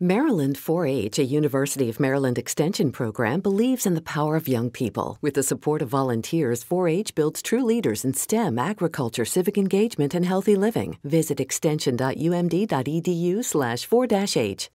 Maryland 4 H, a University of Maryland Extension program, believes in the power of young people. With the support of volunteers, 4 H builds true leaders in STEM, agriculture, civic engagement, and healthy living. Visit extension.umd.edu slash 4 H.